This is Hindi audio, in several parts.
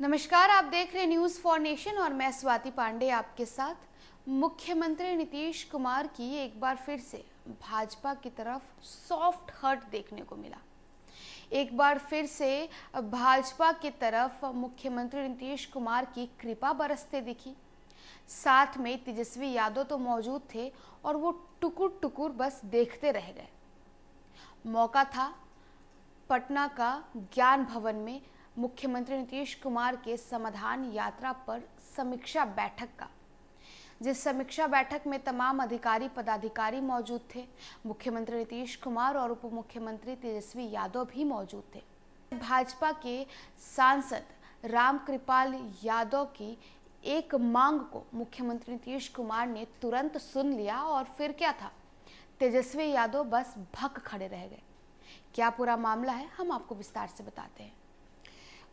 नमस्कार आप देख रहे न्यूज फॉर नेशन और मैं स्वाति पांडे आपके साथ मुख्यमंत्री नीतीश कुमार की एक बार फिर से भाजपा की तरफ सॉफ्ट हर्ट देखने को मिला एक बार फिर से भाजपा की तरफ मुख्यमंत्री नीतीश कुमार की कृपा बरसते दिखी साथ में तेजस्वी यादव तो मौजूद थे और वो टुकुर टुकुर बस देखते रह गए मौका था पटना का ज्ञान भवन में मुख्यमंत्री नीतीश कुमार के समाधान यात्रा पर समीक्षा बैठक का जिस समीक्षा बैठक में तमाम अधिकारी पदाधिकारी मौजूद थे मुख्यमंत्री नीतीश कुमार और उप मुख्यमंत्री तेजस्वी यादव भी मौजूद थे भाजपा के सांसद रामकृपाल यादव की एक मांग को मुख्यमंत्री नीतीश कुमार ने तुरंत सुन लिया और फिर क्या था तेजस्वी यादव बस भक खड़े रह गए क्या पूरा मामला है हम आपको विस्तार से बताते हैं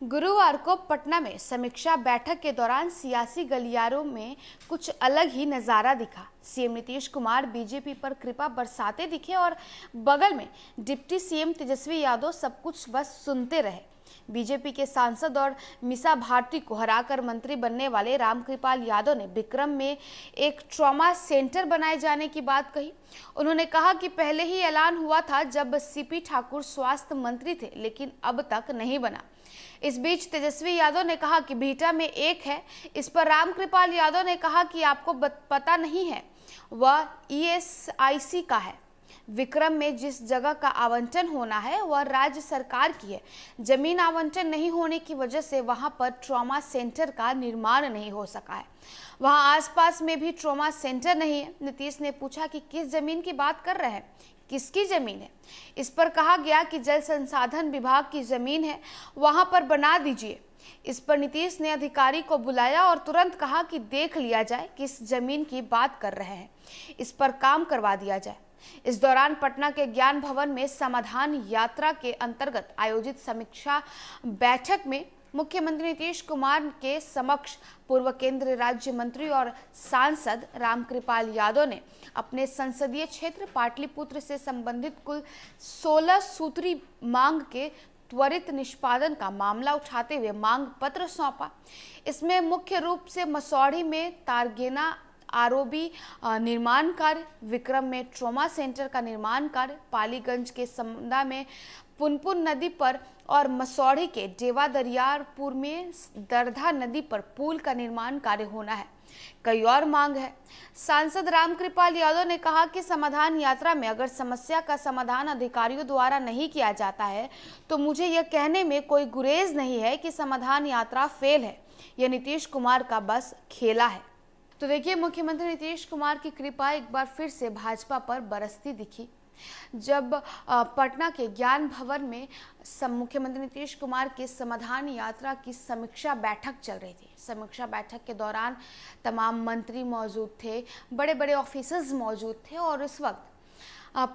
गुरुवार को पटना में समीक्षा बैठक के दौरान सियासी गलियारों में कुछ अलग ही नज़ारा दिखा सीएम नीतीश कुमार बीजेपी पर कृपा बरसाते दिखे और बगल में डिप्टी सीएम तेजस्वी यादव सब कुछ बस सुनते रहे बीजेपी के सांसद और मिसा भारती को हराकर मंत्री बनने वाले रामकृपाल यादव ने विक्रम में एक ट्रॉमा सेंटर बनाए जाने की बात कही उन्होंने कहा कि पहले ही ऐलान हुआ था जब सीपी ठाकुर स्वास्थ्य मंत्री थे लेकिन अब तक नहीं बना इस बीच तेजस्वी यादव ने कहा कि बीटा में एक है इस पर रामकृपाल यादव ने कहा कि आपको पता नहीं है वह ई e का है विक्रम में जिस जगह का आवंटन होना है वह राज्य सरकार की है जमीन आवंटन नहीं होने की वजह से वहां पर ट्रॉमा सेंटर का निर्माण नहीं हो सका है वहां आसपास में भी ट्रॉमा सेंटर नहीं है नीतीश ने पूछा कि किस जमीन की बात कर रहे हैं किसकी जमीन है इस पर कहा गया कि जल संसाधन विभाग की जमीन है वहां पर बना दीजिए इस पर नीतीश ने अधिकारी को बुलाया और तुरंत कहा कि देख लिया जाए कि इस जमीन की बात कर रहे हैं इस पर काम करवा दिया जाए इस दौरान पटना के ज्ञान भवन में समाधान यात्रा के अंतर्गत आयोजित समीक्षा बैठक में मुख्यमंत्री नीतीश कुमार के समक्ष पूर्व केंद्रीय राज्य मंत्री और सांसद रामकृपाल यादव ने अपने संसदीय क्षेत्र पाटलिपुत्र से संबंधित कुल 16 सूत्री मांग के त्वरित निष्पादन का मामला उठाते हुए मांग पत्र सौंपा इसमें मुख्य रूप से मसौढ़ी में तारगेना आरओबी निर्माण कार्य विक्रम में ट्रोमा सेंटर का निर्माण कार्य पालीगंज के समुदा में पुनपुन नदी पर और मसौढ़ी के डेवा दरियारपुर में दरधा नदी पर पुल का निर्माण कार्य होना है कई और मांग है सांसद रामकृपाल यादव ने कहा कि समाधान यात्रा में अगर समस्या का समाधान अधिकारियों द्वारा नहीं किया जाता है तो मुझे यह कहने में कोई गुरेज नहीं है कि समाधान यात्रा फेल है यह नीतीश कुमार का बस खेला है तो देखिए मुख्यमंत्री नीतीश कुमार की कृपा एक बार फिर से भाजपा पर बरसती दिखी जब पटना के ज्ञान भवन में मुख्यमंत्री नीतीश कुमार के समाधान यात्रा की समीक्षा बैठक चल रही थी समीक्षा बैठक के दौरान तमाम मंत्री मौजूद थे बड़े बड़े ऑफिसर्स मौजूद थे और उस वक्त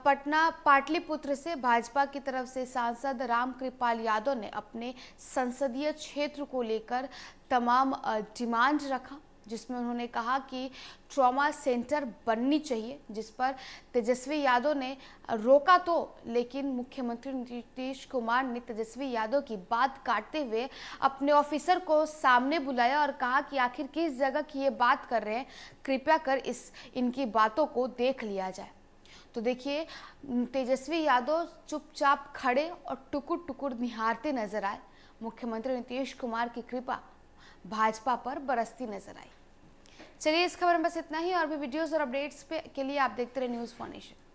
पटना पाटलिपुत्र से भाजपा की तरफ से सांसद राम कृपाल यादव ने अपने संसदीय क्षेत्र को लेकर तमाम डिमांड रखा जिसमें उन्होंने कहा कि ट्रॉमा सेंटर बननी चाहिए जिस पर तेजस्वी यादव ने रोका तो लेकिन मुख्यमंत्री नीतीश कुमार ने तेजस्वी यादव की बात काटते हुए अपने ऑफिसर को सामने बुलाया और कहा कि आखिर किस जगह की ये बात कर रहे हैं कृपया कर इस इनकी बातों को देख लिया जाए तो देखिए तेजस्वी यादव चुपचाप खड़े और टुकुर टुकुर निहारते नजर आए मुख्यमंत्री नीतीश कुमार की कृपा भाजपा पर बरसती नजर आई चलिए इस खबर में बस इतना ही और भी वीडियोस और अपडेट्स पे के लिए आप देखते रहे न्यूज़ नेशन